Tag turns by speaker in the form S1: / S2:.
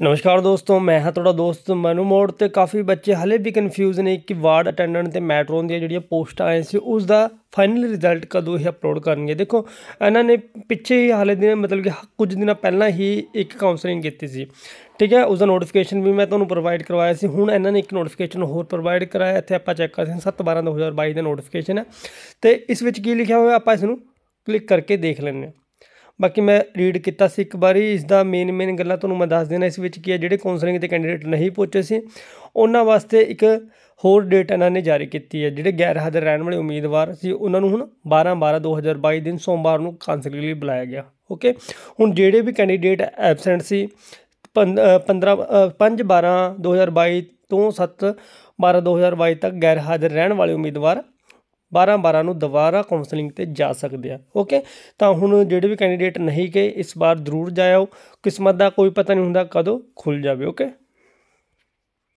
S1: ਨਮਸਕਾਰ ਦੋਸਤੋ ਮੈਂ ਹਾਂ ਤੁਹਾਡਾ ਦੋਸਤ ਮਨੂ ਮੋੜ ਤੇ ਕਾਫੀ ਬੱਚੇ ਹਲੇ ਵੀ ਕਨਫਿਊਜ਼ ਨੇ ਕਿ ਵਾਰਡ ਅਟੈਂਡੈਂਟ ਤੇ ਮੈਟਰੋਨ ਦੀਆਂ ਜਿਹੜੀਆਂ ਪੋਸਟ ਆਏ ਸੀ ਉਸ ਦਾ ਫਾਈਨਲ ਰਿਜ਼ਲਟ ਕਦੋਂ ਇਹ ਅਪਲੋਡ ਕਰਨਗੇ ਦੇਖੋ ਇਹਨਾਂ ਨੇ ਪਿੱਛੇ ਹੀ ਹਾਲੇ ਦਿਨ ਮਤਲਬ ਕਿ ਕੁਝ ਦਿਨਾਂ ਪਹਿਲਾਂ ਹੀ ਇੱਕ ਕਾਉਂਸਲਿੰਗ ਕੀਤੀ ਸੀ ਠੀਕ ਹੈ ਉਸ ਦਾ ਨੋਟੀਫਿਕੇਸ਼ਨ ਵੀ ਮੈਂ ਤੁਹਾਨੂੰ ਪ੍ਰੋਵਾਈਡ ਕਰਵਾਇਆ ਸੀ ਹੁਣ ਇਹਨਾਂ ਨੇ ਇੱਕ ਨੋਟੀਫਿਕੇਸ਼ਨ ਹੋਰ ਪ੍ਰੋਵਾਈਡ ਕਰਾਇਆ ਇੱਥੇ ਆਪਾਂ ਚੈੱਕ ਕਰਦੇ ਹਾਂ 7/12/2022 ਦਾ ਨੋਟੀਫਿਕੇਸ਼ਨ ਹੈ ਤੇ ਇਸ ਵਿੱਚ ਕੀ ਲਿਖਿਆ ਹੋਇਆ ਆਪਾਂ ਇਸ ਨੂੰ ਕਲਿੱਕ ਕਰਕੇ ਦੇਖ ਲੈਂਦੇ ਹਾਂ ਬਾਕੀ ਮੈਂ ਰੀਡ ਕੀਤਾ ਸੀ ਇੱਕ ਵਾਰੀ ਇਸ ਦਾ ਮੇਨ ਮੇਨ ਗੱਲਾਂ ਤੁਹਾਨੂੰ ਮੈਂ ਦੱਸ ਦੇਣਾ ਇਸ ਵਿੱਚ ਕੀ ਹੈ ਜਿਹੜੇ ਕਾਉਂਸਲਿੰਗ ਦੇ ਕੈਂਡੀਡੇਟ ਨਹੀਂ ਪਹੁੰਚੇ ਸੀ ਉਹਨਾਂ ਵਾਸਤੇ ਇੱਕ ਹੋਰ ਡੇਟ ਇਹਨਾਂ ਨੇ ਜਾਰੀ ਕੀਤੀ ਹੈ ਜਿਹੜੇ ਗੈਰ ਹਾਜ਼ਰ ਰਹਿਣ ਵਾਲੇ ਉਮੀਦਵਾਰ ਸੀ ਉਹਨਾਂ ਨੂੰ ਹੁਣ 12 12 2022 ਦਿਨ ਸੋਮਵਾਰ ਨੂੰ ਕਾਉਂਸਲਿੰਗ ਲਈ ਬੁਲਾਇਆ ਗਿਆ ਓਕੇ ਹੁਣ ਜਿਹੜੇ ਵੀ ਕੈਂਡੀਡੇਟ ਐਬਸੈਂਟ ਸੀ 15 5 12 2022 ਤੋਂ 7 12 2022 ਤੱਕ ਗੈਰ ਹਾਜ਼ਰ ਰਹਿਣ ਵਾਲੇ ਉਮੀਦਵਾਰ 12 12 ਨੂੰ ਦੁਬਾਰਾ ਕਾਉਂਸਲਿੰਗ ਤੇ ਜਾ ਸਕਦੇ ਆ ਓਕੇ ਤਾਂ ਹੁਣ ਜਿਹੜੇ ਵੀ ਕੈਂਡੀਡੇਟ ਨਹੀਂ ਗਏ ਇਸ ਵਾਰ ਜ਼ਰੂਰ ਜਾਇਓ ਕਿਸਮਤ ਦਾ ਕੋਈ ਪਤਾ ਨਹੀਂ ਹੁੰਦਾ ਕਦੋਂ ਖੁੱਲ ਜਾਵੇ ਓਕੇ